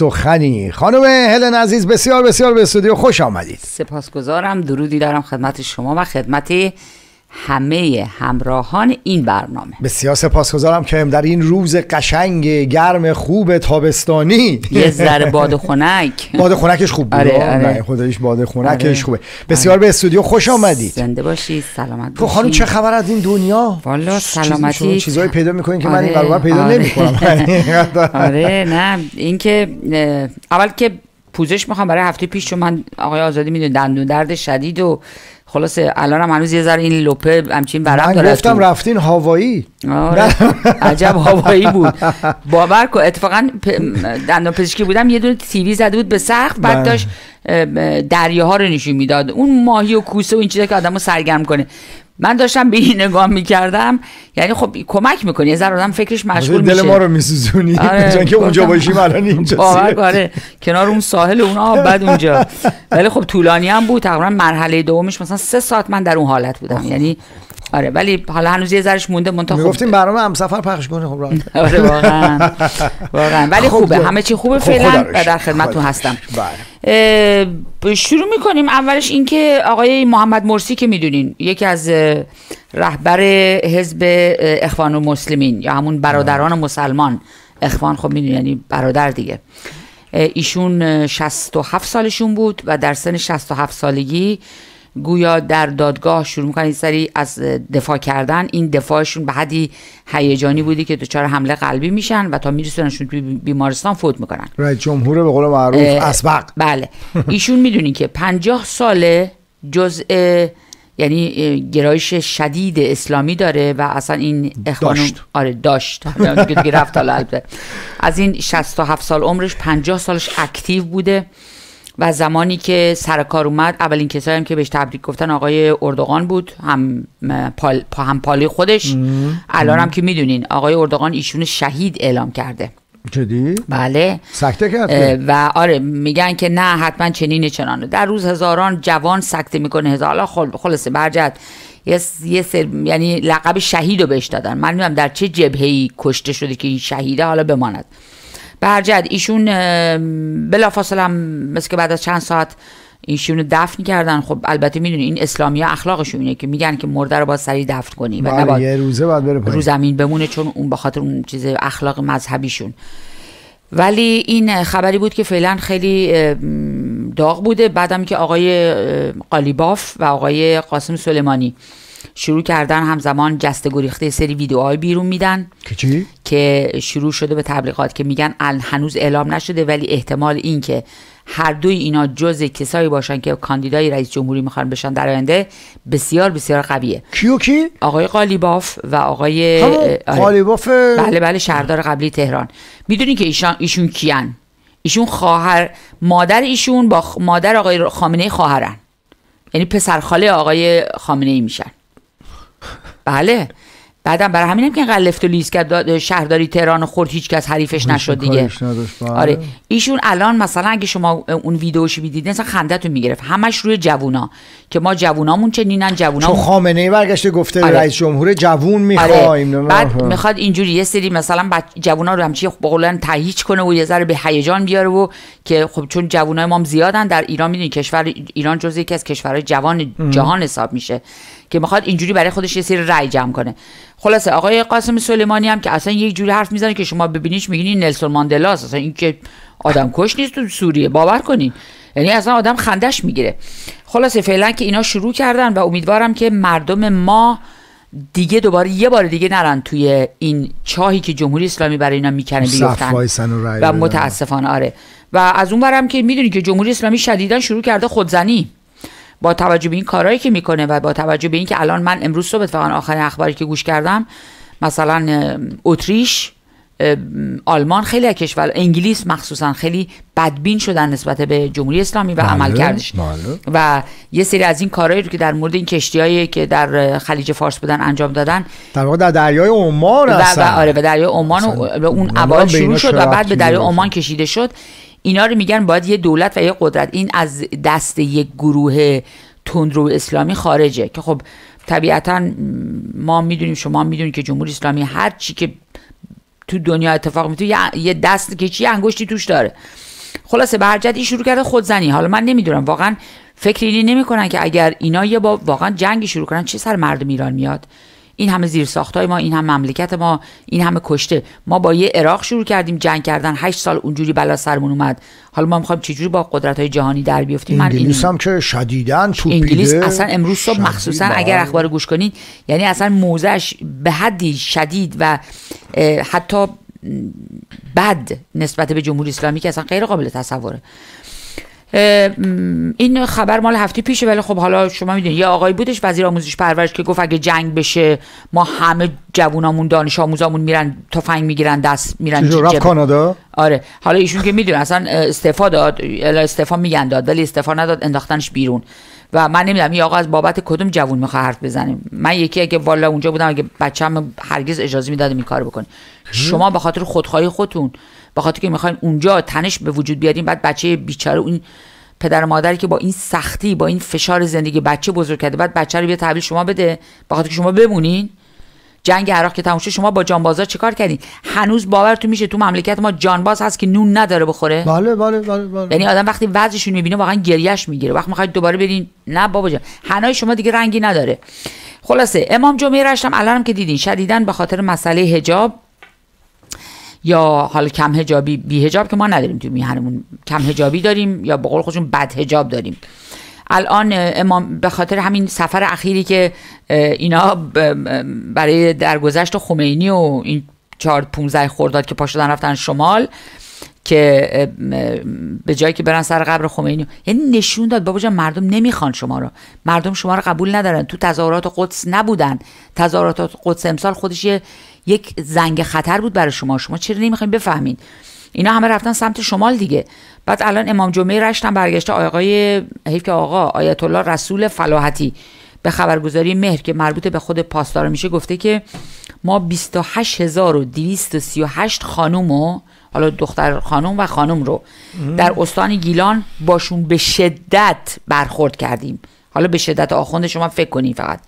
سخنی خانم هلن عزیز بسیار بسیار به استودیو خوش آمدید سپاسگزارم درودی دارم خدمت شما و خدمت همه همراهان این برنامه بسیار سپاسگزارم که در این روز قشنگ گرم خوب تابستانی یه ذره باد خنک باد خنکش خوب بود آره، آره. خداییش باد خنکش آره. خوبه بسیار به استودیو خوش آمدید زنده باشی سلامت خب، باشی خانم چه خبر از این دنیا والا سلامتی چیزایی پیدا میکنین که من این برنامه پیدا نمیکنم آره نه اینکه اول که پوزش میخوام برای هفته پیش چون من آقای آزادی میدونم دندون درد شدید و خلاصه هم هنوز یه ذره این لپه همچین برق داره گفتم رفتین هوایی آره عجب هوایی بود باور کن اتفاقا دندان پزشکی بودم یه دونه تیوی زده بود به سخت بعد بله. داشت دریاها رو نشون میداد اون ماهی و کوسه و این چیزا که آدمو سرگرم کنه من داشتم به این نگاه میکردم یعنی خب کمک میکنی یه ذره آدم فکرش مشغول میشه دل ما رو میسوزونی آره که اونجا باشیم الان اینجا آره کنار اون ساحل اونا بعد اونجا ولی خب طولانی هم بود تقریبا مرحله دومش مثلا سه ساعت من در اون حالت بودم یعنی آره ولی حالا هنوز یه ذرش مونده منتها خوب گفتیم برنامه هم سفر پخش کنه خب آره واقعا واقعا ولی خب، خوبه همه چی خوبه خب، فعلا در خدمتتون هستم بله. شروع میکنیم اولش اینکه آقای محمد مرسی که میدونین یکی از رهبر حزب اخوان و مسلمین یا همون بله. برادران مسلمان اخوان خب می‌دونین یعنی برادر دیگه ایشون 67 سالشون بود و در سن 67 سالگی گویا در دادگاه شروع میکنن این سری از دفاع کردن این دفاعشون به حدی هیجانی بودی که دچار حمله قلبی میشن و تا میرسونشون توی بیمارستان فوت میکنن رای جمهور به قول معروف اسبق بله ایشون میدونین که پنجاه ساله جزء یعنی گرایش شدید اسلامی داره و اصلا این داشت آره داشت از این 67 سال عمرش 50 سالش اکتیو بوده و زمانی که سر کار اومد اولین کسایی هم که بهش تبریک گفتن آقای اردوغان بود هم پال هم پالی خودش الان هم که میدونین آقای اردوغان ایشون شهید اعلام کرده جدی؟ بله سکته کرده و آره میگن که نه حتما چنین چنانه در روز هزاران جوان سکته میکنه هزاران خلاصه برجت یه, سر... یعنی لقب شهید رو بهش دادن من نمیدونم در چه جبهه‌ای کشته شده که این شهیده حالا بماند به ایشون بلافاصله مثل که بعد از چند ساعت ایشون رو دفن کردن خب البته میدونی این اسلامی ها اخلاقشون اینه که میگن که مرده رو با سریع دفن کنی و بله، نباید یه روزه باید بره رو زمین بمونه چون اون به خاطر اون چیز اخلاق مذهبیشون ولی این خبری بود که فعلا خیلی داغ بوده بعدم که آقای قالیباف و آقای قاسم سلیمانی شروع کردن همزمان جست گریخته سری ویدیوهای بیرون میدن که چی؟ که شروع شده به تبلیغات که میگن هنوز اعلام نشده ولی احتمال این که هر دوی اینا جز کسایی باشن که کاندیدای رئیس جمهوری میخوان بشن در آینده بسیار بسیار قویه کیو کی آقای قالیباف و آقای آره. قالیباف بله بله شهردار قبلی تهران میدونی که ایشان ایشون کیان ایشون خواهر مادر ایشون با مادر آقای خامنه خواهرن یعنی پسرخاله آقای خامنه ای میشن 巴勒。بعدم برای همینم که اینقدر لفت و لیز کرد شهرداری تهران خورد کس حریفش نشد دیگه بله. آره ایشون الان مثلا اگه شما اون ویدیوش میدیدین مثلا خندتون میگرفت همش روی جوونا که ما جوونامون نینن جوونا چون خامنه ای برگشته گفته آره. رئیس جمهور جوون میخوایم آره. بعد میخواد اینجوری یه سری مثلا بعد جوونا رو همچی بقولن تهیج کنه و یه ذره به هیجان بیاره و که خب چون جوونای ما هم زیادن در ایران میدونی کشور ایران جز یکی از کشورهای جوان جهان حساب میشه که میخواد اینجوری برای خودش یه سری رای جمع کنه خلاصه آقای قاسم سلیمانی هم که اصلا یک جوری حرف میزنه که شما ببینیش میگین نلسون ماندلا اصلا این که آدم کش نیست تو سوریه باور کنین یعنی اصلا آدم خندش میگیره خلاصه فعلا که اینا شروع کردن و امیدوارم که مردم ما دیگه دوباره یه بار دیگه نرن توی این چاهی که جمهوری اسلامی برای اینا میکنه بیفتن و متاسفانه آره و از اون برم که میدونی که جمهوری اسلامی شدیدا شروع کرده خودزنی با توجه به این کارهایی که میکنه و با توجه به اینکه الان من امروز صبح اتفاقا آخرین اخباری که گوش کردم مثلا اتریش آلمان خیلی کشور انگلیس مخصوصا خیلی بدبین شدن نسبت به جمهوری اسلامی و بله، عمل کردش بله. و یه سری از این کارهایی رو که در مورد این کشتیایی که در خلیج فارس بودن انجام دادن در واقع در دریای عمان و, آره به دریای عمان و اون اول شروع شد و بعد به دریای عمان کشیده شد اینا رو میگن باید یه دولت و یه قدرت این از دست یک گروه تندرو اسلامی خارجه که خب طبیعتا ما میدونیم شما میدونید که جمهوری اسلامی هر چی که تو دنیا اتفاق میفته یه دست که چی انگشتی توش داره خلاصه به هر جد این شروع کرده خودزنی حالا من نمیدونم واقعا فکر اینی نمیکنن که اگر اینا یه با واقعا جنگی شروع کنن چه سر مردم ایران میاد این همه ساختای ما این هم مملکت ما این همه کشته ما با یه عراق شروع کردیم جنگ کردن هشت سال اونجوری بلا سرمون اومد حالا ما میخوایم چجوری با قدرت های جهانی در بیفتیم انگلیس هم که شدیدن توپیده انگلیس اصلا امروز صبح مخصوصا بله. اگر اخبار گوش کنین یعنی اصلا موزش به حدی شدید و حتی بد نسبت به جمهوری اسلامی که اصلا غیر قابل تصوره این خبر مال هفته پیشه ولی خب حالا شما میدونید یه آقای بودش وزیر آموزش پرورش که گفت اگه جنگ بشه ما همه جوونامون دانش آموزامون میرن تفنگ میگیرن دست میرن رفت کانادا آره حالا ایشون که میدونه اصلا استعفا داد استعفا میگن داد ولی استعفا نداد انداختنش بیرون و من نمیدونم این آقا از بابت کدوم جوون میخواد حرف بزنیم من یکی اگه والا اونجا بودم اگه بچه‌م هرگز اجازه میداد این کارو بکنه شما به خاطر خودخواهی خودتون بخاطر خاطر که میخواین اونجا تنش به وجود بیاریم بعد بچه بیچاره اون پدر مادری که با این سختی با این فشار زندگی بچه بزرگ کرده بعد بچه رو بیا تحویل شما بده بخاطر خاطر که شما بمونین جنگ عراق که تماشا شما با جانبازا چیکار کردین هنوز باورتون میشه تو مملکت ما جانباز هست که نون نداره بخوره بله بله بله بله یعنی آدم وقتی وضعشون میبینه واقعا گریش میگیره وقتی میخواید دوباره برین نه بابا جان هنای شما دیگه رنگی نداره خلاصه امام جمعه رشتم الانم که دیدین شدیدن به خاطر مسئله حجاب یا حالا کم هجابی بی هجاب که ما نداریم تو میهنمون کم هجابی داریم یا به قول خودشون بد هجاب داریم الان امام به خاطر همین سفر اخیری که اینا برای درگذشت خمینی و این چهار 15 خورداد که پاشدن رفتن شمال که به جایی که برن سر قبر خمینی یعنی نشون داد بابا جان مردم نمیخوان شما رو مردم شما رو قبول ندارن تو تظاهرات قدس نبودن تظاهرات قدس امسال خودش یه یک زنگ خطر بود برای شما شما چرا نمیخواین بفهمین اینا همه رفتن سمت شمال دیگه بعد الان امام جمعه رشتن برگشته آقای حیف که آقا آیت الله رسول فلاحتی به خبرگزاری مهر که مربوط به خود پاسدار میشه گفته که ما 28238 هزار و حالا دختر خانم و خانم رو در استان گیلان باشون به شدت برخورد کردیم حالا به شدت آخوند شما فکر کنید فقط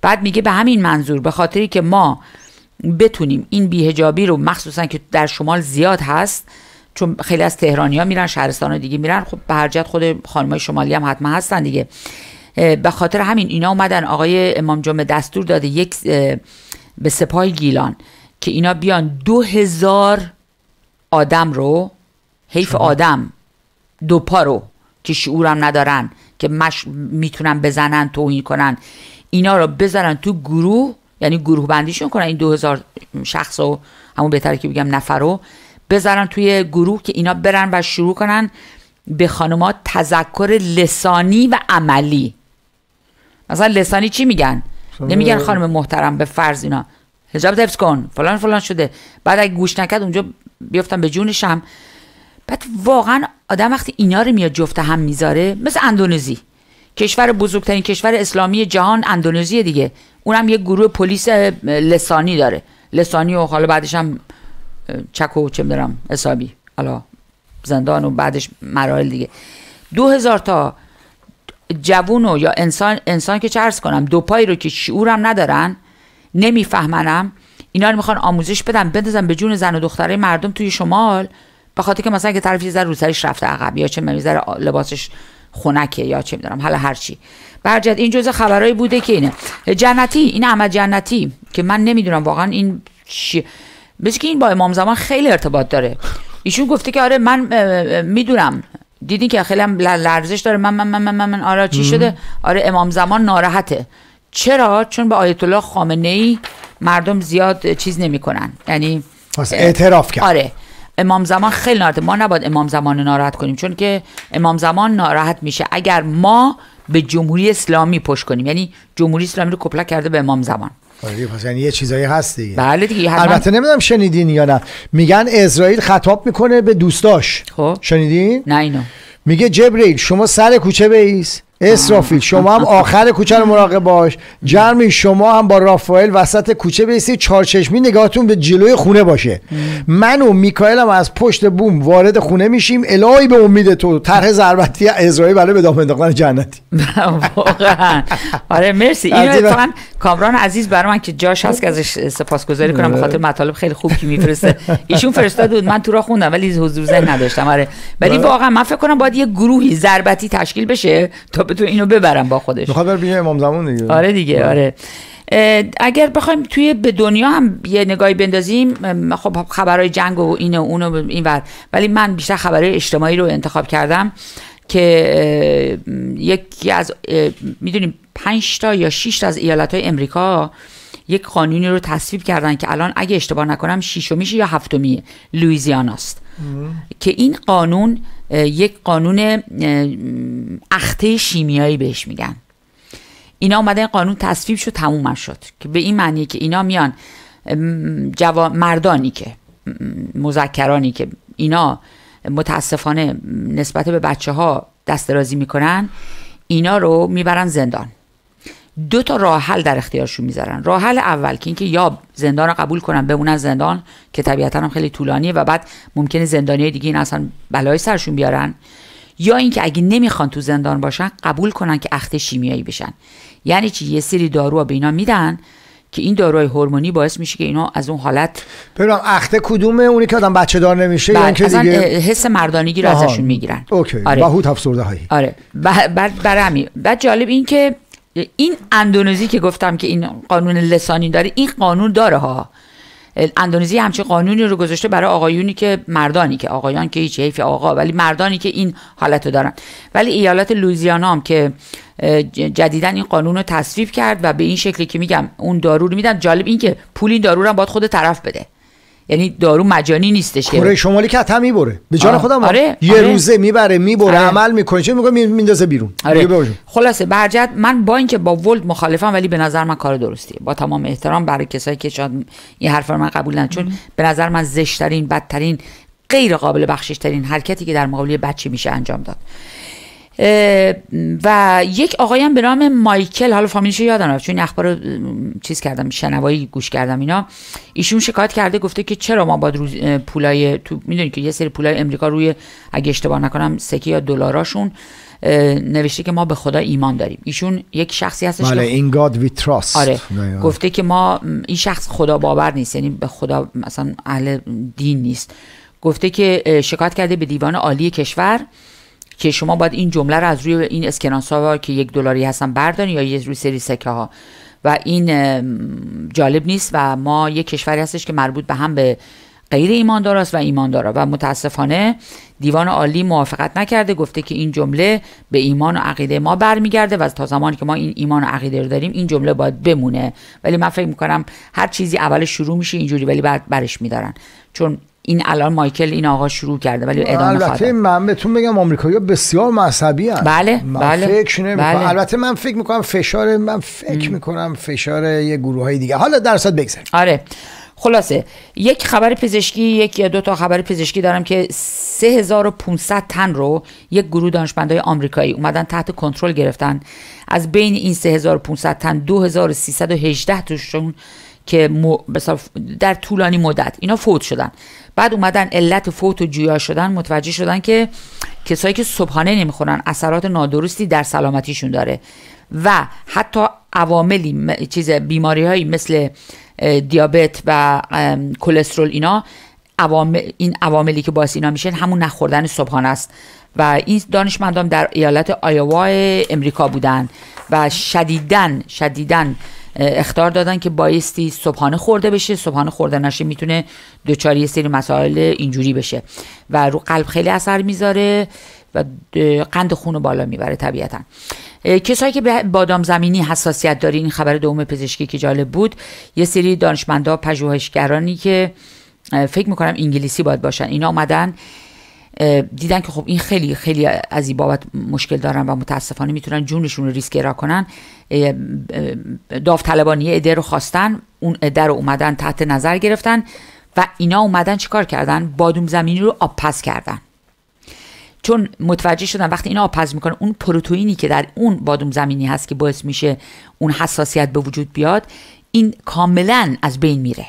بعد میگه به همین منظور به خاطری که ما بتونیم این بیهجابی رو مخصوصا که در شمال زیاد هست چون خیلی از ها میرن شهرستان و دیگه میرن خب به هرجت خود خانمای شمالی هم حتما هستن دیگه به خاطر همین اینا اومدن آقای امام جمعه دستور داده یک به سپاه گیلان که اینا بیان دو هزار آدم رو حیف آدم دو پا رو که شعورم ندارن که مش میتونن بزنن توهین کنن اینا رو بذارن تو گروه یعنی گروه بندیشون کنن این 2000 شخص و همون بهتره که بگم نفر رو بذارن توی گروه که اینا برن و شروع کنن به ها تذکر لسانی و عملی مثلا لسانی چی میگن نمیگن خانم محترم به فرض اینا حجاب حفظ کن فلان فلان شده بعد اگه گوش نکرد اونجا بیفتم به جونشم بعد واقعا آدم وقتی اینا رو میاد جفت هم میذاره مثل اندونزی کشور بزرگترین کشور اسلامی جهان اندونزی دیگه اونم یه گروه پلیس لسانی داره لسانی و حالا بعدش هم چک و چه میدارم حسابی حالا زندان و بعدش مراحل دیگه دو هزار تا جوون یا انسان انسان که چرس کنم دو پایی رو که شعورم ندارن نمیفهمنم اینا رو میخوان آموزش بدن بندازن به جون زن و دختره مردم توی شمال به خاطر که مثلا که طرفی یه ذره رفته عقب یا چه لباسش خونکه یا چه میدونم حالا هر چی برجد این جزء خبرایی بوده که اینه جنتی این احمد جنتی که من نمیدونم واقعا این چی که این با امام زمان خیلی ارتباط داره ایشون گفته که آره من میدونم دیدین که خیلی هم لرزش داره من من من من, آره چی شده آره امام زمان ناراحته چرا چون به آیت الله خامنه ای مردم زیاد چیز نمیکنن یعنی اعتراف کرد آره امام زمان خیلی ناراحت ما نباید امام زمان ناراحت کنیم چون که امام زمان ناراحت میشه اگر ما به جمهوری اسلامی پشت کنیم یعنی جمهوری اسلامی رو کپلا کرده به امام زمان آره پس یعنی یه چیزایی هست دیگه بله دیگه البته نمیدونم شنیدین یا نه میگن اسرائیل خطاب میکنه به دوستاش خب شنیدین نه اینو میگه جبرئیل شما سر کوچه بیس اسرافیل شما هم آخر کوچه رو مراقب باش جرمی شما هم با رافائل وسط کوچه بیسی چارچشمی نگاهتون به جلوی خونه باشه من و میکائل هم از پشت بوم وارد خونه میشیم الهی به امید تو طرح ضربتی اسرائیل برای به دام انداختن جنتی واقعا آره مرسی اینو کامران عزیز برای من که جاش هست که ازش سپاسگزاری کنم بخاطر مطالب خیلی خوب که میفرسته ایشون فرستاد بود من تو را خوندم ولی حضور زن نداشتم آره ولی بله. واقعا من فکر کنم باید یه گروهی ضربتی تشکیل بشه تا تو اینو ببرم با خودش میخواد بیه امام زمان دیگه آره دیگه آره اگر بخوایم توی به دنیا هم یه نگاهی بندازیم خب خبرهای جنگ و اون اونو این ور ولی من بیشتر خبرهای اجتماعی رو انتخاب کردم که یکی از میدونیم 5 تا یا شیش تا از ایالت های امریکا یک قانونی رو تصویب کردن که الان اگه اشتباه نکنم شیشمیشه یا هفتمیه لویزیاناست که این قانون یک قانون اخته شیمیایی بهش میگن اینا این قانون تصویب شد تموم شد که به این معنی که اینا میان جوا... مردانی که مذکرانی که اینا متاسفانه نسبت به بچه ها دست میکنن اینا رو میبرن زندان دو تا راه حل در اختیارشون میذارن راه حل اول که اینکه یا زندان رو قبول کنن بمونن زندان که طبیعتا هم خیلی طولانیه و بعد ممکنه زندانی دیگه این اصلا بلای سرشون بیارن یا اینکه اگه نمیخوان تو زندان باشن قبول کنن که اخته شیمیایی بشن یعنی چی یه سری دارو به اینا میدن که این داروهای هورمونی باعث میشه که اینا از اون حالت ببینم اخته کدومه اونی که آدم بچه دار نمیشه یا بله، دیگه حس مردانگی رو ازشون میگیرن اوکی آره. آره بعد بعد جالب این که این اندونزی که گفتم که این قانون لسانی داره این قانون داره ها اندونزی همچین قانونی رو گذاشته برای آقایونی که مردانی که آقایان که هیچ حیف آقا ولی مردانی که این حالت رو دارن ولی ایالت لوزیانا هم که جدیدا این قانون رو تصویب کرد و به این شکلی که میگم اون دارو رو میدن جالب این که پول این دارو هم باید خود طرف بده یعنی دارو مجانی نیستش کره شمالی که حتی میبره به جان خودم آره. یه آره. روزه میبره میبره آره. عمل میکنه چه میگه میندازه بیرون آره. خلاصه برجت من با اینکه با ولد مخالفم ولی به نظر من کار درستیه با تمام احترام برای کسایی که شاید این حرف رو من قبول ندارن چون به نظر من زشترین بدترین غیر قابل بخشش ترین حرکتی که در مقابل بچه میشه انجام داد و یک آقایم به نام مایکل حالا فامیلش یادم رفت چون اخبارو چیز کردم شنوایی گوش کردم اینا ایشون شکایت کرده گفته که چرا ما باید روز پولای تو میدونی که یه سری پولای امریکا روی اگه اشتباه نکنم سکه یا دلاراشون نوشته که ما به خدا ایمان داریم ایشون یک شخصی هستش بله این گاد وی تراست آره گفته که ما این شخص خدا باور نیست یعنی به خدا مثلا اهل دین نیست گفته که شکایت کرده به دیوان عالی کشور که شما باید این جمله رو از روی این اسکناس ها که یک دلاری هستن بردارین یا یه روی سری سکه ها و این جالب نیست و ما یک کشوری هستش که مربوط به هم به غیر ایماندار است و ایماندار و متاسفانه دیوان عالی موافقت نکرده گفته که این جمله به ایمان و عقیده ما برمیگرده و تا زمانی که ما این ایمان و عقیده رو داریم این جمله باید بمونه ولی من فکر میکنم هر چیزی اول شروع میشه اینجوری ولی بعد برش میدارن چون این الان مایکل این آقا شروع کرده ولی ادامه البته من بهتون بگم آمریکایی‌ها بسیار مذهبی هستند بله من بله فکر بله. البته من فکر میکنم فشار من فکر م. میکنم فشار یه گروه های دیگه حالا درصد بگذاریم آره خلاصه یک خبر پزشکی یک یا دو تا خبر پزشکی دارم که 3500 تن رو یک گروه دانشمندای آمریکایی اومدن تحت کنترل گرفتن از بین این 3500 تن 2318 توشون که در طولانی مدت اینا فوت شدن بعد اومدن علت فوت و جویا شدن متوجه شدن که کسایی که صبحانه نمیخورن اثرات نادرستی در سلامتیشون داره و حتی عواملی چیز بیماری هایی مثل دیابت و کلسترول اینا عوامل این عواملی که باعث اینا میشه همون نخوردن صبحانه است و این دانشمندان در ایالت آیوا امریکا بودن و شدیدن شدیدن اختار دادن که بایستی صبحانه خورده بشه صبحانه نشه میتونه دوچاری سری مسائل اینجوری بشه و رو قلب خیلی اثر میذاره و قند خون بالا میبره طبیعتا کسایی که به بادام زمینی حساسیت داری این خبر دوم پزشکی که جالب بود یه سری دانشمندا پژوهشگرانی که فکر میکنم انگلیسی باید باشن اینا آمدن دیدن که خب این خیلی خیلی از این بابت مشکل دارن و متاسفانه میتونن جونشون رو ریسک را کنن داوطلبانی عده رو خواستن اون عده رو اومدن تحت نظر گرفتن و اینا اومدن چیکار کردن بادوم زمینی رو آب پس کردن چون متوجه شدن وقتی اینا آب میکنن اون پروتئینی که در اون بادوم زمینی هست که باعث میشه اون حساسیت به وجود بیاد این کاملا از بین میره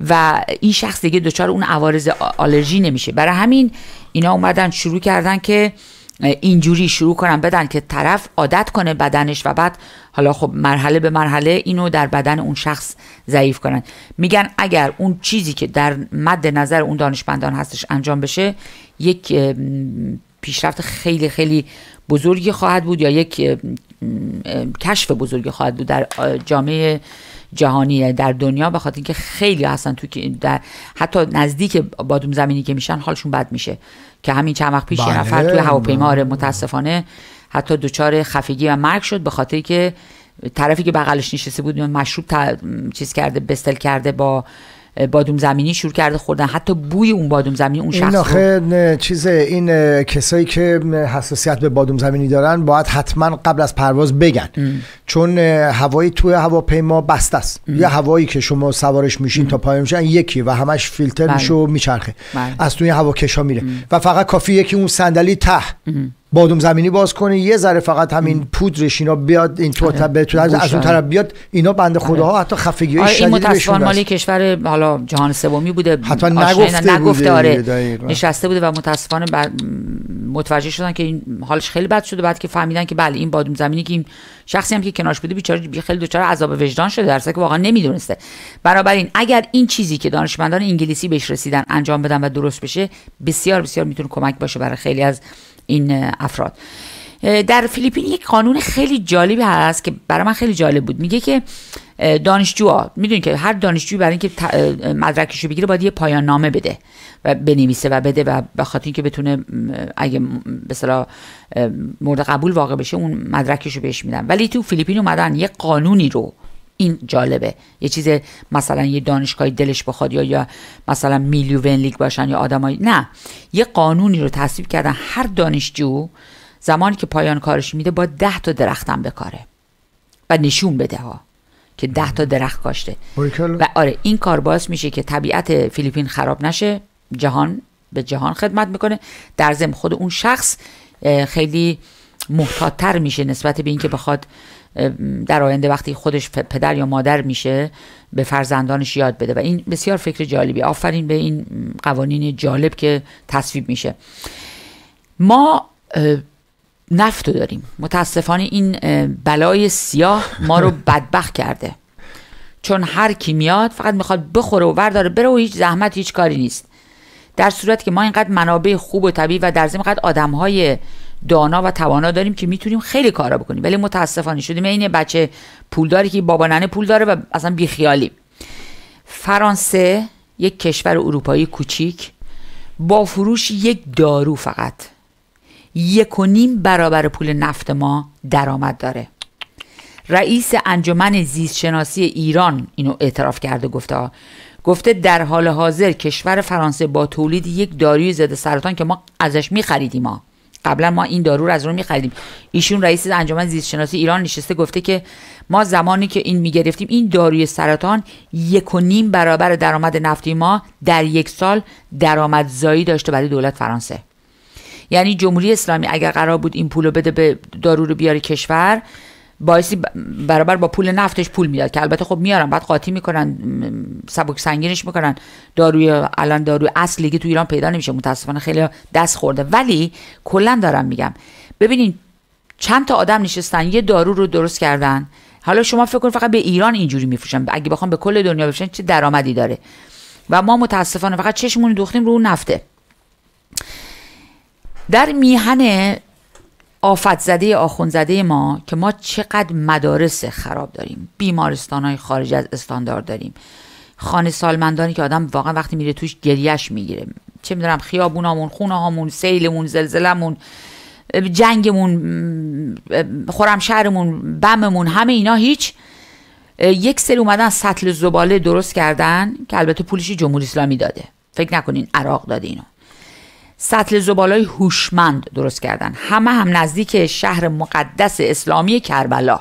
و این شخص دیگه دچار اون عوارض آلرژی نمیشه برای همین اینا اومدن شروع کردن که اینجوری شروع کنن بدن که طرف عادت کنه بدنش و بعد حالا خب مرحله به مرحله اینو در بدن اون شخص ضعیف کنن میگن اگر اون چیزی که در مد نظر اون دانشمندان هستش انجام بشه یک پیشرفت خیلی خیلی بزرگی خواهد بود یا یک کشف بزرگی خواهد بود در جامعه جهانی در دنیا به خاطر اینکه خیلی هستن تو در حتی نزدیک بادوم زمینی که میشن حالشون بد میشه که همین چند وقت پیش یه نفر بله. توی هواپیما آره، متاسفانه حتی دچار خفگی و مرگ شد به خاطر که طرفی که بغلش نشسته بود مشروب چیز کرده بستل کرده با بادوم زمینی شروع کرده خوردن حتی بوی اون بادوم زمینی اون شخص این آخه چیز این کسایی که حساسیت به بادوم زمینی دارن باید حتما قبل از پرواز بگن چون هوایی توی هواپیما بسته است یه هوایی که شما سوارش میشین تا پایین میشن یکی و همش فیلتر بله. میشه و میچرخه بله. از توی هواکشا میره و فقط کافی یکی اون صندلی ته بادوم زمینی باز کنه یه ذره فقط همین پودرش اینا بیاد این تو از اون طرف بیاد اینا بنده خداها آره. حتی خفگی های آره، این متصفان مالی کشور حالا جهان سومی بوده حتی نگفته, نگفته آره نشسته بوده و متاسفانه بر... متوجه شدن که این حالش خیلی بد شده بعد که فهمیدن که بله این بادوم زمینی که این شخصی هم که کنارش بوده بیچاره خیلی دچار عذاب وجدان شده در که واقعا نمیدونسته بنابراین اگر این چیزی که دانشمندان انگلیسی بهش رسیدن انجام بدن و درست بشه بسیار بسیار میتونه کمک باشه برای خیلی از این افراد در فیلیپین یک قانون خیلی جالبی هست که برای من خیلی جالب بود میگه که دانشجوها میدونید که هر دانشجوی برای اینکه مدرکش رو بگیره باید یه پایان نامه بده و بنویسه و بده و به خاطر اینکه بتونه اگه به مورد قبول واقع بشه اون مدرکش رو بهش میدن ولی تو فیلیپین اومدن یه قانونی رو این جالبه یه چیز مثلا یه دانشگاهی دلش بخواد یا یا مثلا میلیو لیگ باشن یا آدمای نه یه قانونی رو تصویب کردن هر دانشجو زمانی که پایان کارش میده با ده تا درختم بکاره و نشون بده ها که ده تا درخت کاشته و آره این کار باعث میشه که طبیعت فیلیپین خراب نشه جهان به جهان خدمت میکنه در ضمن خود اون شخص خیلی محتاطتر میشه نسبت به اینکه بخواد در آینده وقتی خودش پدر یا مادر میشه به فرزندانش یاد بده و این بسیار فکر جالبی آفرین به این قوانین جالب که تصویب میشه ما نفت داریم متاسفانه این بلای سیاه ما رو بدبخت کرده چون هر کی میاد فقط میخواد بخوره و ورداره بره و هیچ زحمت هیچ کاری نیست در صورت که ما اینقدر منابع خوب و طبیعی و در زمین قد آدمهای دانا و توانا داریم که میتونیم خیلی کارا بکنیم ولی متاسفانه شدیم یعنی این بچه پولداری که بابا ننه پول داره و اصلا بیخیالیم فرانسه یک کشور اروپایی کوچیک با فروش یک دارو فقط یک و نیم برابر پول نفت ما درآمد داره رئیس انجمن زیستشناسی ایران اینو اعتراف کرده گفته گفته در حال حاضر کشور فرانسه با تولید یک داروی ضد سرطان که ما ازش میخریدیم ما قبلا ما این دارو رو از رو میخریدیم ایشون رئیس انجمن زیست شناسی ایران نشسته گفته که ما زمانی که این گرفتیم این داروی سرطان یک و نیم برابر درآمد نفتی ما در یک سال درآمدزایی داشته برای دولت فرانسه یعنی جمهوری اسلامی اگر قرار بود این پول رو بده به دارو رو بیاره کشور باعثی برابر با پول نفتش پول میداد که البته خب میارن بعد قاطی میکنن سبک سنگینش میکنن داروی الان داروی اصلی که تو ایران پیدا نمیشه متاسفانه خیلی دست خورده ولی کلا دارم میگم ببینین چند تا آدم نشستن یه دارو رو درست کردن حالا شما فکر کن فقط به ایران اینجوری میفروشن اگه بخوام به کل دنیا بفروشن چه درآمدی داره و ما متاسفانه فقط چشمون دوختیم رو نفته در میهن آفت زده آخون زده ما که ما چقدر مدارس خراب داریم بیمارستان های خارج از استاندار داریم خانه سالمندانی که آدم واقعا وقتی میره توش گریش میگیره چه میدونم خیابونامون خونه سیلمون زلزلمون جنگمون خورمشهرمون بممون همه اینا هیچ یک سری اومدن سطل زباله درست کردن که البته پولش جمهوری اسلامی داده فکر نکنین عراق داده اینو سطل زبالای هوشمند درست کردن همه هم نزدیک شهر مقدس اسلامی کربلا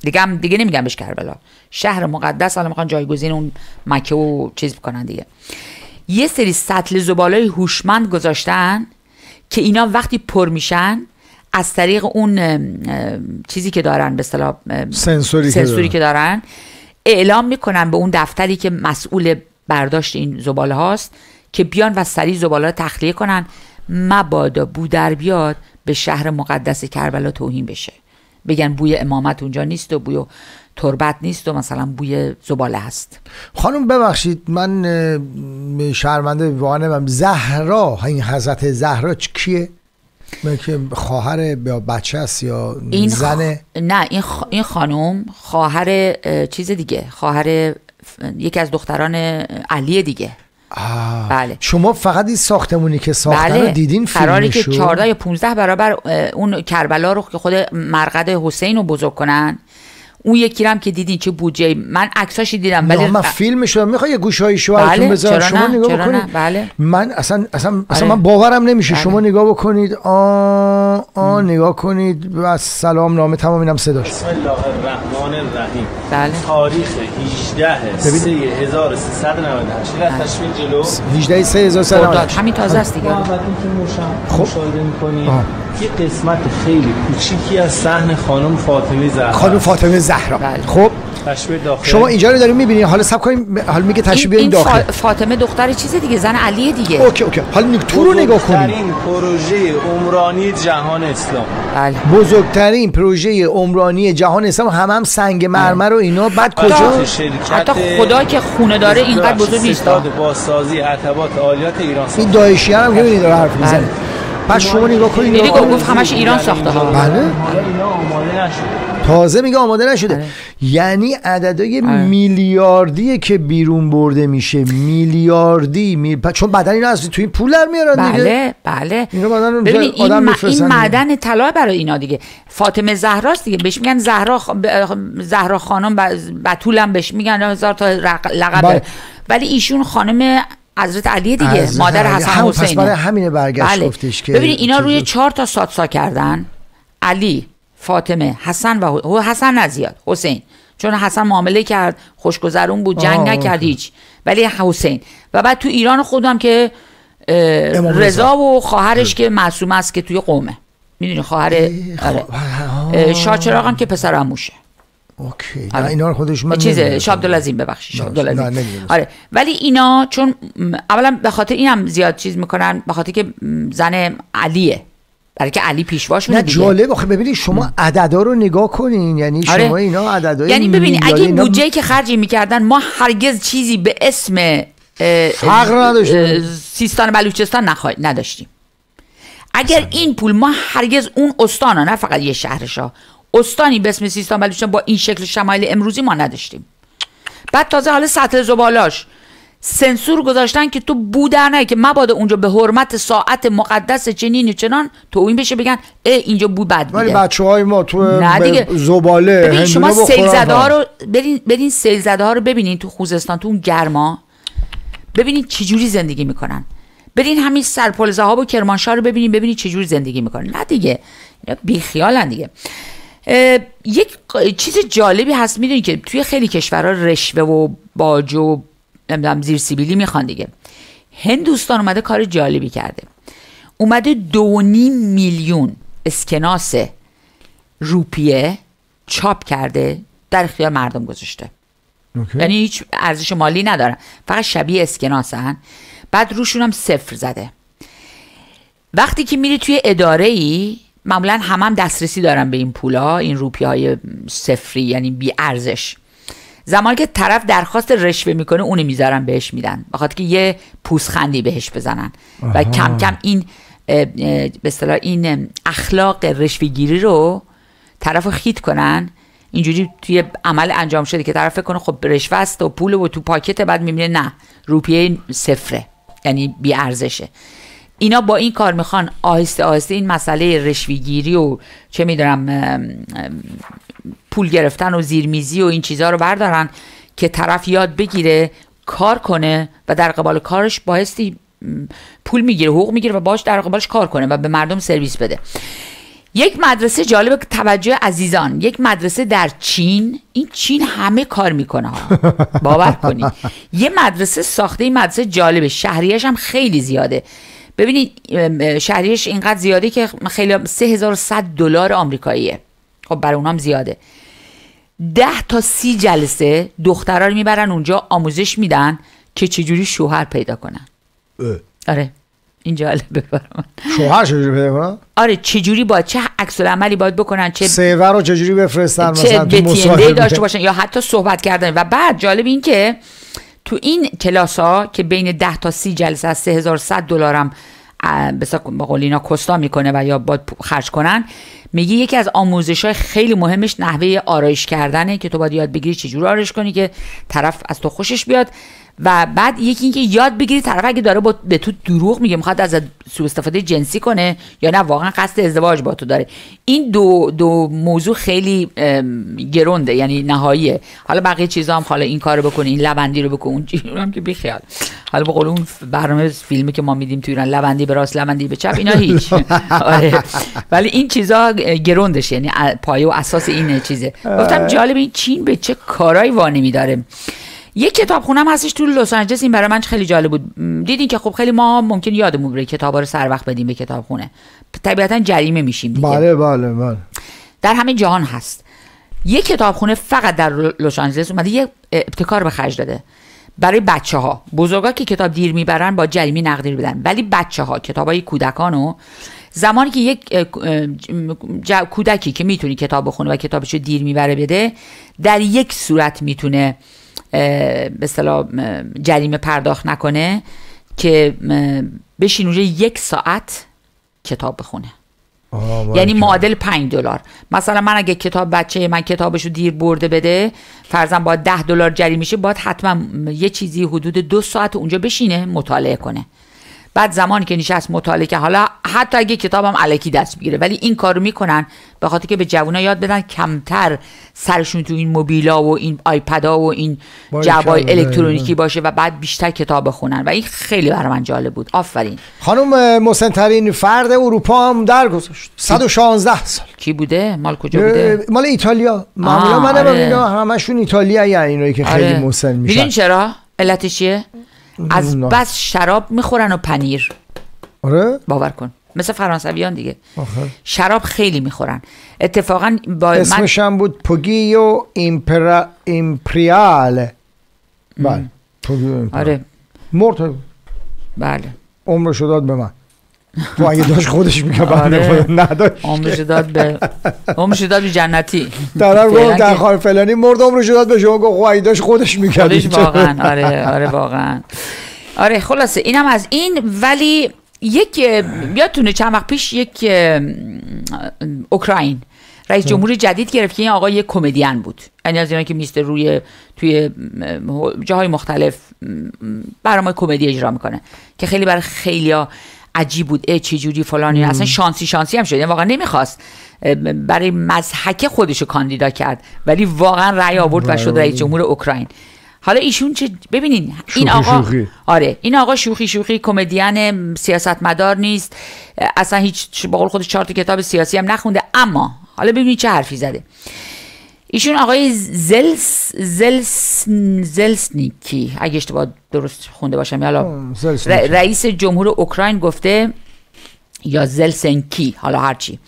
دیگه هم دیگه نمیگم بهش کربلا شهر مقدس حالا میخوان جایگزین اون مکه و چیز بکنن دیگه یه سری سطل زبالای هوشمند گذاشتن که اینا وقتی پر میشن از طریق اون چیزی که دارن به اصطلاح سنسوری, سنسوری که دارن اعلام میکنن به اون دفتری که مسئول برداشت این زباله هاست که بیان و سری زباله رو تخلیه کنن مبادا بو در بیاد به شهر مقدس کربلا توهین بشه بگن بوی امامت اونجا نیست و بوی تربت نیست و مثلا بوی زباله هست خانم ببخشید من شرمنده وانم زهرا این حضرت زهرا کیه؟ که خواهر یا بچه است یا این زنه نه این, این خانم خواهر چیز دیگه خواهر یکی از دختران علی دیگه بله شما فقط این ساختمونی که ساختن بله. رو دیدین فراری که 14 یا 15 برابر اون کربلا رو که خود مرقد حسین رو بزرگ کنن اون یکی هم که دیدین چه بودجه من عکساشی دیدم ولی من فیلم شدم میخوای یه های شوهرتون بله. شما نگاه بکنید بله. من اصلا اصلا, اصلا آره. من باورم نمیشه بله. شما نگاه بکنید آ نگاه کنید و سلام نامه تمام اینم صداش بسم الله الرحمن الرحیم بله تاریخ 18 3 1398 از تشوین جلو 18 3 1398 همین تازه است دیگه محمد که مشاهده خب. می‌کنی یه قسمت خیلی کوچیکی از صحن خانم فاطمه زهرا خانم فاطمه زهرا بله. خب تشبیه شما اینجا رو داریم میبینین حالا سب کنیم حالا میگه تشبیه این, این داخل فاطمه دختر چیز دیگه زن علیه دیگه اوکی اوکی حالا نگ... تو رو نگاه کنیم بزرگترین پروژه عمرانی جهان اسلام بله. بزرگترین پروژه عمرانی جهان اسلام هم هم سنگ بله. مرمر و اینا بعد کجا حتی خدا که خونه داره اینقدر بزرگ نیست بازسازی عالیات ایران این دایشی هم که داره حرف میزنه بله. بعد شما نگاه کنید گفت همش ایران ساخته ها بله اینا تازه میگه آماده نشده آره. یعنی عددهای آره. میلیاردی که بیرون برده میشه میلیاردی می... چون بدن اینا از توی این پول در میارن بله دیگه. بله, بله. بدن این, این معدن طلا برای اینا دیگه فاطمه زهراست دیگه بهش میگن زهرا زهرا خانم ب... بتولم بهش میگن هزار تا رق... لقب بله. ولی ایشون خانم حضرت علی دیگه مادر حسن هم حسین پس برگشت بله. که اینا روی چهار تا ساتسا کردن علی فاطمه حسن و حسن نزیاد حسین چون حسن معامله کرد خوشگذرون بود جنگ نکرد هیچ ولی حسین و بعد تو ایران خودم که رضا و خواهرش که معصوم است که توی قومه میدونی خواهر خب، آره. شاه هم که پسر عموشه اوکی آره. اینا خودش من چیزه شاب ببخشید آره ولی اینا چون اولا به خاطر اینم زیاد چیز میکنن به خاطر که زن علیه برای که علی پیشواش نه جالب آخه ببینید شما عددا رو نگاه کنین یعنی آره. شما اینا عددهای یعنی ببینید اگه این بودجه که خرج میکردن ما هرگز چیزی به اسم فقر نداشتیم سیستان بلوچستان نخواهی نداشتیم اگر این پول ما هرگز اون استان نه فقط یه شهرشا استانی به اسم سیستان بلوچستان با این شکل شمایل امروزی ما نداشتیم بعد تازه حالا سطح زبالاش سنسور گذاشتن که تو نه که مبادا اونجا به حرمت ساعت مقدس چنین و چنان تو این بشه بگن ای اینجا بود بد میده ولی بچه های ما تو زباله ببین شما سیلزده ها رو برین, برین ها رو ببینین تو خوزستان تو اون گرما ببینین چجوری زندگی میکنن برین همین سرپل زهاب و کرمانشاه رو ببینین ببینین چجوری زندگی میکنن نه دیگه اینا بیخیالن دیگه یک چیز جالبی هست میدونی که توی خیلی کشورها رشوه و باج و نمیدونم زیر سیبیلی میخوان دیگه هندوستان اومده کار جالبی کرده اومده دو میلیون اسکناس روپیه چاپ کرده در اختیار مردم گذاشته یعنی هیچ ارزش مالی ندارن فقط شبیه اسکناسن بعد روشون هم صفر زده وقتی که میری توی اداره ای معمولا همم هم دسترسی دارن به این پولا این روپیه های صفری یعنی بی ارزش زمانی که طرف درخواست رشوه میکنه اونو میذارن بهش میدن بخاطر که یه پوسخندی بهش بزنن و کم کم این به اصطلاح این اخلاق رشوه گیری رو طرف خیت کنن اینجوری توی عمل انجام شده که طرف کنه خب رشوه است و پول و تو پاکت بعد میبینه نه روپیه صفره یعنی بی ارزشه اینا با این کار میخوان آهسته آهسته این مسئله رشویگیری و چه میدونم پول گرفتن و زیرمیزی و این چیزها رو بردارن که طرف یاد بگیره کار کنه و در قبال کارش بایستی پول میگیره حقوق میگیره و باش در قبالش کار کنه و به مردم سرویس بده یک مدرسه جالب توجه عزیزان یک مدرسه در چین این چین همه کار میکنه ها باور کنید یه مدرسه ساخته این مدرسه جالبه شهریش هم خیلی زیاده ببینید شهریش اینقدر زیاده که خیلی 3100 دلار آمریکاییه خب برای اونام زیاده 10 تا سی جلسه دخترا رو میبرن اونجا آموزش میدن که چجوری شوهر پیدا کنن آره این جالبه برام شوهر چجوری پیدا کنن آره چجوری با چه عکس عملی باید بکنن چه سیور رو چجوری بفرستن چه داشته باشن یا حتی صحبت کردن و بعد جالب این که تو این کلاس ها که بین 10 تا 30 جلسه از 3100 دلارم به قول اینا کستا میکنه و یا باید خرج کنن میگی یکی از آموزش های خیلی مهمش نحوه آرایش کردنه که تو باید یاد بگیری چجور آرایش کنی که طرف از تو خوشش بیاد و بعد یکی اینکه یاد بگیری طرف اگه داره با به تو دروغ میگه میخواد از سوء استفاده جنسی کنه یا نه واقعا قصد ازدواج با تو داره این دو, دو موضوع خیلی گرونده یعنی نهاییه حالا بقیه چیزا هم حالا این کارو بکنه این لبندی رو بکن اون هم که بیخیال حالا به اون برنامه فیلمی که ما میدیم تو ایران لبندی به راست لبندی به چپ اینا هیچ آره. ولی این چیزا گروندش یعنی پایه و اساس این چیزه گفتم جالب این چین به چه کارایی می داره. یک هم هستش تو لس آنجلس این برای من خیلی جالب بود دیدین که خب خیلی ما ممکن یادمون بره کتابا رو سر وقت بدیم به کتاب خونه طبیعتا جریمه میشیم دیگه بله بله بله در همین جهان هست یک کتابخونه فقط در لس آنجلس اومده یک ابتکار به خرج داده برای بچه ها بزرگا که کتاب دیر میبرن با جریمه نقدی بدن ولی بچه ها کتاب های کودکانو زمانی که یک کودکی که میتونی کتاب بخونه و کتابشو دیر میبره بده در یک صورت میتونه به جریمه پرداخت نکنه که بشین اونجا یک ساعت کتاب بخونه یعنی معادل 5 دلار مثلا من اگه کتاب بچه من کتابشو دیر برده بده فرضاً باید 10 دلار جریمه میشه باید حتما یه چیزی حدود دو ساعت اونجا بشینه مطالعه کنه بعد زمانی که نشست مطالعه که حالا حتی اگه کتابم علکی دست بگیره ولی این کارو میکنن به خاطر که به جوونا یاد بدن کمتر سرشون تو این موبیلا و این آیپدا و این جوای الکترونیکی باشه و بعد بیشتر کتاب بخونن و این خیلی برای من جالب بود آفرین خانم ترین فرد اروپا هم گذاشت 116 سال کی بوده مال کجا بوده مال ایتالیا معمولا من آره. اینا همشون ایتالیا اینایی که خیلی آره. مسن میشن چرا علتش چیه از بس شراب میخورن و پنیر آره باور کن مثل فرانسویان دیگه شراب خیلی میخورن اتفاقا با اسمش هم بود پوگیو امپرا ایمپریال بله پوگیو آره مرد بله عمرشو داد به من تو اگه داشت خودش میگه بعد آره. نداشت عمرش داد به عمرش داد به جنتی طرف گفت در خار فلانی مرد عمرش داد به شما گفت خب اگه داشت خودش میکرد خودش واقعا آره آره واقعا آره خلاصه اینم از این ولی یک یادتونه چند وقت پیش یک اوکراین رئیس جمهور جدید گرفت که این آقا یک کمدین بود یعنی از اینا که میسته روی توی جاهای مختلف برنامه کمدی اجرا میکنه که خیلی برای خیلیا عجیب بود ای چی جوری فلانی اصلا شانسی شانسی هم شد یعنی واقعا نمیخواست برای مزحک خودشو کاندیدا کرد ولی واقعا رأی آورد و شد رئیس جمهور اوکراین حالا ایشون چه ببینین این آقا شوخی. آره این آقا شوخی شوخی کمدین سیاستمدار نیست اصلا هیچ به قول خودش چهار کتاب سیاسی هم نخونده اما حالا ببینید چه حرفی زده ایشون آقای زلس زلس اگه اشتباه درست خونده باشم حالا خب، رئیس جمهور اوکراین گفته یا زلسنکی حالا هرچی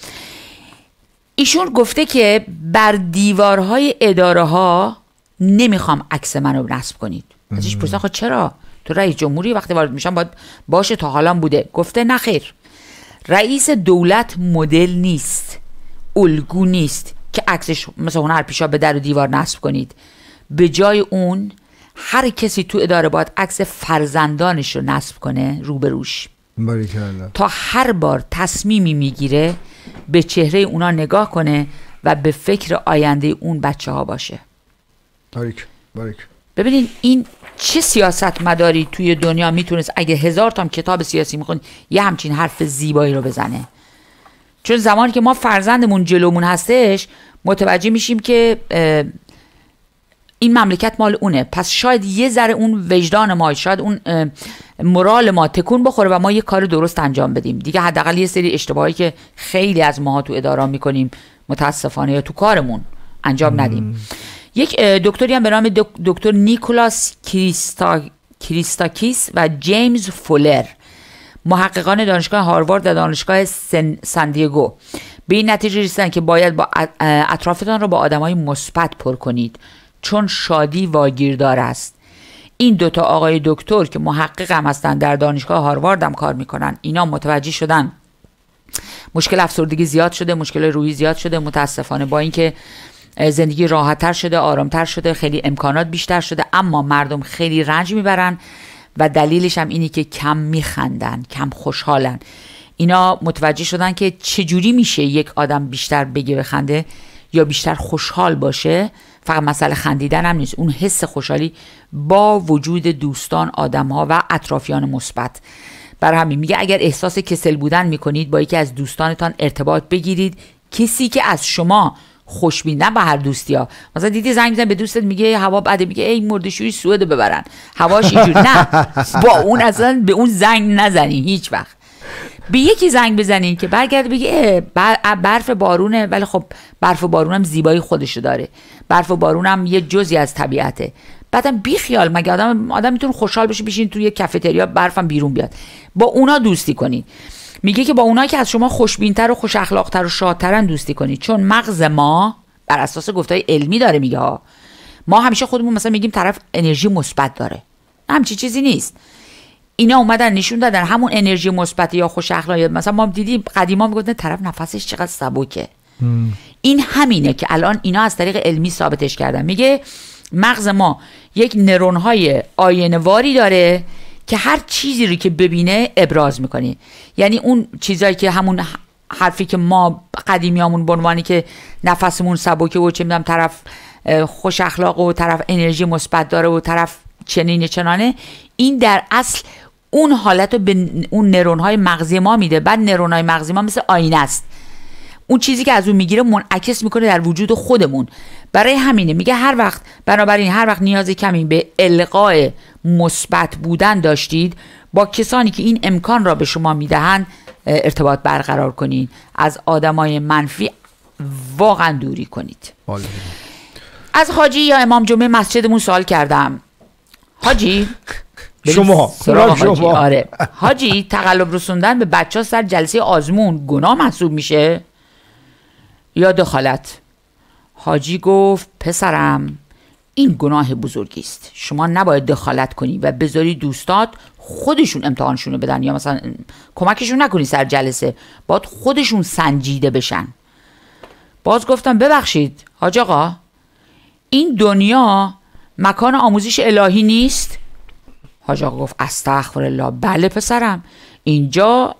ایشون گفته که بر دیوارهای اداره ها نمیخوام عکس منو نصب کنید ازش پرسیدن خب چرا تو رئیس جمهوری وقتی وارد میشن باید باشه تا حالا بوده گفته نخیر رئیس دولت مدل نیست الگو نیست که عکسش مثل هنر پیشا به در و دیوار نصب کنید به جای اون هر کسی تو اداره باید عکس فرزندانش رو نصب کنه روبروش تا هر بار تصمیمی میگیره به چهره اونا نگاه کنه و به فکر آینده اون بچه ها باشه باریک باریک ببینید این چه سیاست مداری توی دنیا میتونست اگه هزار تام کتاب سیاسی میخونید یه همچین حرف زیبایی رو بزنه چون زمانی که ما فرزندمون جلومون هستش متوجه میشیم که این مملکت مال اونه پس شاید یه ذره اون وجدان ما شاید اون مرال ما تکون بخوره و ما یه کار درست انجام بدیم دیگه حداقل یه سری اشتباهی که خیلی از ماها تو اداره میکنیم متاسفانه یا تو کارمون انجام ندیم یک دکتری هم به نام دکتر نیکولاس کریستا... کریستاکیس و جیمز فولر محققان دانشگاه هاروارد و دانشگاه سندیگو به این نتیجه رسیدند که باید با اطرافتان را با آدمهای مثبت پر کنید چون شادی واگیردار است این دوتا آقای دکتر که محقق هم هستند در دانشگاه هاروارد هم کار میکنن اینا متوجه شدن مشکل افسردگی زیاد شده مشکل روحی زیاد شده متاسفانه با اینکه زندگی راحتتر شده آرامتر شده خیلی امکانات بیشتر شده اما مردم خیلی رنج میبرن و دلیلش هم اینی که کم میخندن کم خوشحالن اینا متوجه شدن که چجوری میشه یک آدم بیشتر بگه بخنده یا بیشتر خوشحال باشه فقط مسئله خندیدن هم نیست اون حس خوشحالی با وجود دوستان آدم ها و اطرافیان مثبت بر همین میگه اگر احساس کسل بودن میکنید با یکی از دوستانتان ارتباط بگیرید کسی که از شما نه به هر دوستی ها مثلا دیدی زنگ میزن به دوستت میگه هوا بده میگه ای مردشوری سوئد ببرن هواش اینجور نه با اون اصلا به اون زنگ نزنی هیچ وقت به یکی زنگ بزنین که برگرد بگه برف بارونه ولی خب برف و هم زیبایی خودشو داره برف و هم یه جزی از طبیعته بعدم بی خیال مگه آدم آدم میتونه خوشحال بشه بشین توی کافتریا برفم بیرون بیاد با اونا دوستی کنی. میگه که با اونایی که از شما خوشبینتر و خوش اخلاقتر و شادترن دوستی کنید چون مغز ما بر اساس گفتای علمی داره میگه ما همیشه خودمون مثلا میگیم طرف انرژی مثبت داره همچی چیزی نیست اینا اومدن نشون دادن همون انرژی مثبت یا خوش اخلاقی مثلا ما دیدیم قدیما میگفتن طرف نفسش چقدر سبوکه این همینه که الان اینا از طریق علمی ثابتش کردن میگه مغز ما یک نرون های آینواری داره که هر چیزی رو که ببینه ابراز میکنی یعنی اون چیزایی که همون حرفی که ما قدیمیامون به عنوانی که نفسمون سبکه و چه میدونم طرف خوش اخلاق و طرف انرژی مثبت داره و طرف چنین چنانه این در اصل اون حالت رو به اون نرون های مغزی ما میده بعد نرون های مغزی ما مثل آینه است اون چیزی که از اون میگیره منعکس میکنه در وجود خودمون برای همینه میگه هر وقت بنابراین هر وقت نیاز کمی به القاء مثبت بودن داشتید با کسانی که این امکان را به شما میدهند ارتباط برقرار کنید از آدمای منفی واقعا دوری کنید بله. از حاجی یا امام جمعه مسجدمون سوال کردم حاجی شما حاجی. شما آره حاجی تقلب رسوندن به بچه ها سر جلسه آزمون گناه محسوب میشه یا دخالت حاجی گفت پسرم این گناه بزرگی است شما نباید دخالت کنی و بذاری دوستات خودشون امتحانشون رو بدن یا مثلا کمکشون نکنی سر جلسه باید خودشون سنجیده بشن باز گفتم ببخشید حاج آقا این دنیا مکان آموزش الهی نیست حاج آقا گفت استغفر الله بله پسرم اینجا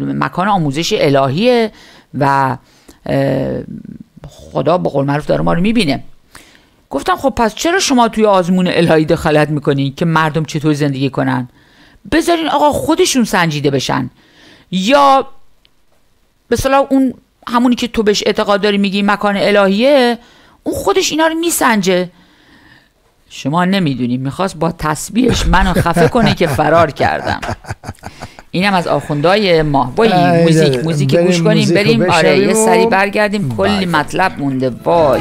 مکان آموزش الهیه و خدا به قول معروف داره ما رو میبینه گفتم خب پس چرا شما توی آزمون الهی دخالت میکنین که مردم چطور زندگی کنن بذارین آقا خودشون سنجیده بشن یا به اون همونی که تو بهش اعتقاد داری میگی مکان الهیه اون خودش اینا رو میسنجه شما نمیدونی میخواست با تسبیحش منو خفه کنه که فرار کردم اینم از آخوندهای ما بایی موزیک موزیک گوش کنیم بریم آره یه سری برگردیم کلی بله. مطلب مونده وای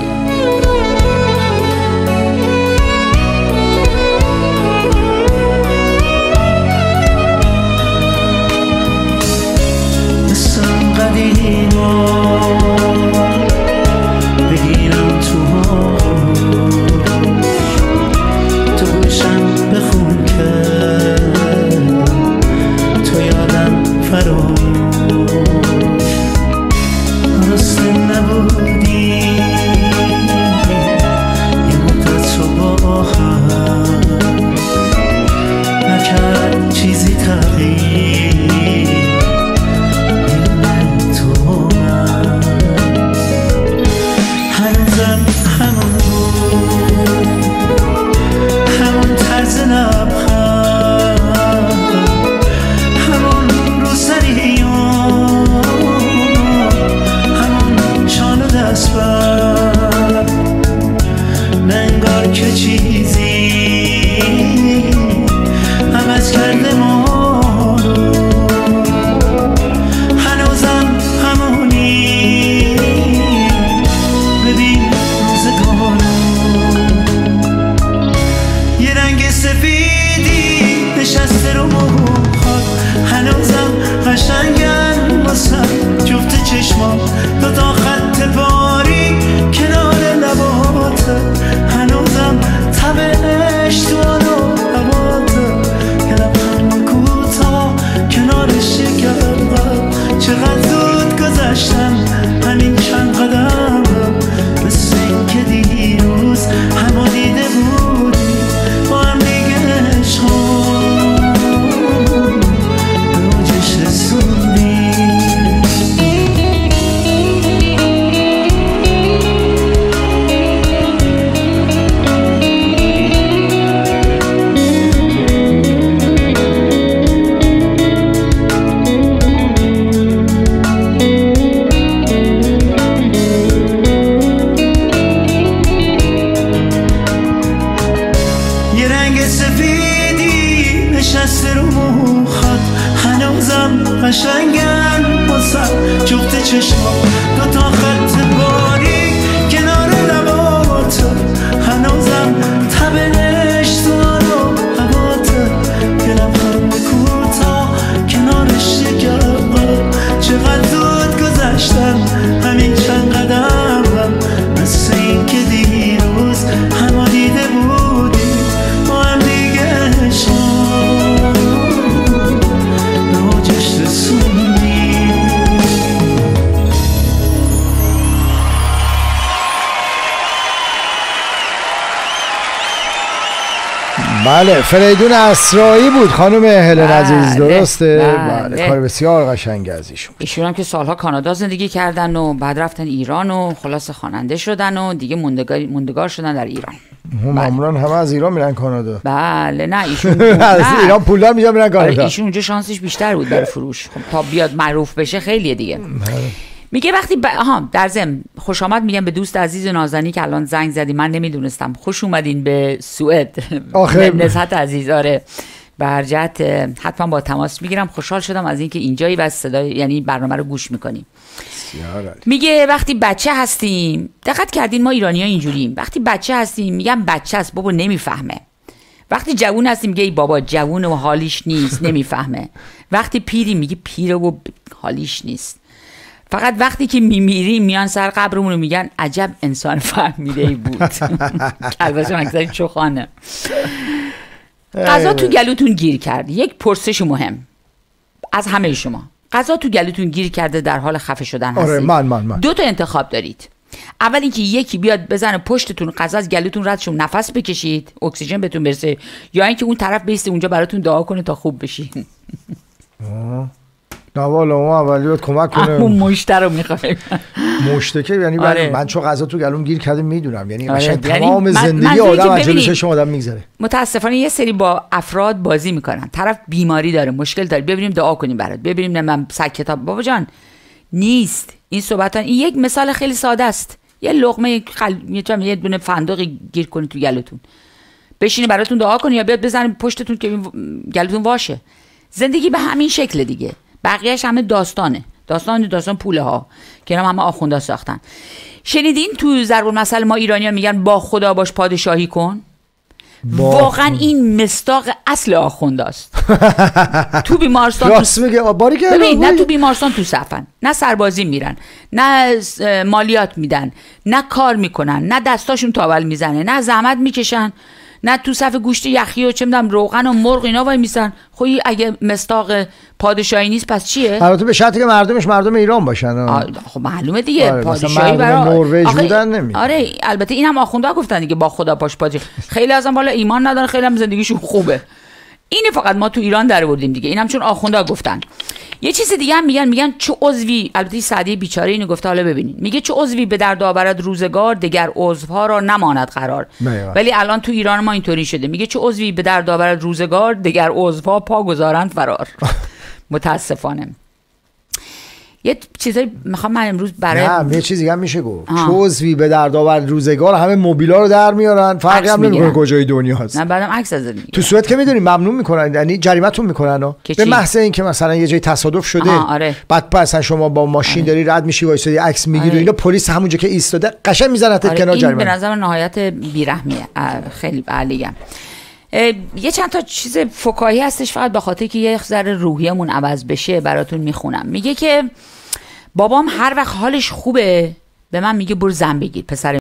بله فریدون اسرایی بود خانم هلن بله، عزیز بله، درسته بله. بله. کار بسیار قشنگ از ایشون ایشون هم که سالها کانادا زندگی کردن و بعد رفتن ایران و خلاص خواننده شدن و دیگه موندگار, شدن در ایران هم عمران همه از ایران میرن کانادا بله نه ایشون از ایران پولا میرن آره، کانادا ایشون اونجا شانسش بیشتر بود در فروش خب تا بیاد معروف بشه خیلی دیگه میگه وقتی ب... آها در زم، خوش آمد میگم به دوست عزیز و نازنی که الان زنگ زدی من نمیدونستم خوش اومدین به سوئد نزهت عزیز آره برجت حتما با تماس میگیرم خوشحال شدم از اینکه اینجایی و صدای یعنی برنامه رو گوش میکنیم میگه وقتی بچه هستیم دقت کردین ما ایرانی ها اینجوریم وقتی بچه هستیم میگم بچه است بابا نمیفهمه وقتی جوون هستیم میگه ای بابا جوون و حالیش نیست نمیفهمه وقتی پیری میگه پیر و حالیش نیست فقط وقتی که میمیریم میان سر قبرمون رو میگن عجب انسان فهمیده ای بود من چو چوخانه قضا تو گلوتون گیر کرد یک پرسش مهم از همه شما قضا تو گلوتون گیر کرده در حال خفه شدن آره، هستید آره من من من دو تا انتخاب دارید اول اینکه یکی بیاد بزنه پشتتون قضا از گلوتون ردشون نفس بکشید اکسیژن بهتون برسه یا اینکه اون طرف بیسته اونجا براتون دعا کنه تا خوب بشید نه والا ما اولی باید کمک کنه اون مشته رو میخوایم مشته که یعنی آره. من چون غذا تو گلوم گیر کرده میدونم یعنی آره. یعنی تمام زندگی من آدم از چشم آدم میگذره متاسفانه یه سری با افراد بازی میکنن طرف بیماری داره مشکل داره ببینیم دعا کنیم برات ببینیم نه من سگ کتاب بابا جان نیست این صحبت این یک مثال خیلی ساده است یه لقمه خل... یه دونه فندقی گیر کنید تو گلوتون بشینی براتون دعا کنی یا بیاد بزنی پشتتون که گلوتون واشه زندگی به همین شکل دیگه بقیهش همه داستانه داستان داستان پوله ها که هم همه آخوندا ساختن شنیدین تو ضرب مثلا ما ایرانی ها میگن با خدا باش پادشاهی کن واقعا این مستاق اصل آخونداست تو بیمارستان میگه ببین نه تو بیمارستان تو صفن نه سربازی میرن نه مالیات میدن نه کار میکنن نه دستاشون تاول میزنه نه زحمت میکشن نه تو صف گوشت یخی و چه میدونم روغن و مرغ اینا وای میسن خب اگه مستاق پادشاهی نیست پس چیه البته به شرطی که مردمش مردم ایران باشن خب معلومه دیگه آره پادشاهی برای نروژ بودن آره البته اینم هم گفتن دیگه با خدا پاش پاجی خیلی ازم بالا ایمان ندارن خیلی هم زندگیشون خوبه اینه فقط ما تو ایران در آوردیم دیگه اینم چون آخوندا گفتن یه چیز دیگه هم میگن میگن چه عضوی البته سعدی بیچاره اینو گفته حالا ببینید میگه چه عضوی به درد آورد روزگار دیگر عضوها را نماند قرار ولی الان تو ایران ما اینطوری شده میگه چه عضوی به درد آورد روزگار دیگر عضوها پا گذارند فرار متاسفانه یه چیزایی میخوام من امروز برای نه یه چیز دیگه میشه گفت چوزوی به درد آور روزگار همه موبیلا رو در میارن فرقی هم نمیکنه کجای دنیا هست نه بعدم عکس از تو صورت که میدونی ممنون میکنن یعنی جریمتون میکنن به محض اینکه مثلا یه جای تصادف شده آره. بعد پس شما با ماشین آره. داری رد میشی وایسادی عکس میگیری آره. و اینا پلیس همونجا که ایستاده قشنگ میزنه آره، کنار جریمه به نظر نهایت بیرحمی خیلی بله، یه چند تا چیز فکاهی هستش فقط به خاطر که یه ذره روحیمون عوض بشه براتون میخونم میگه که بابام هر وقت حالش خوبه به من میگه برو زن بگیر پسر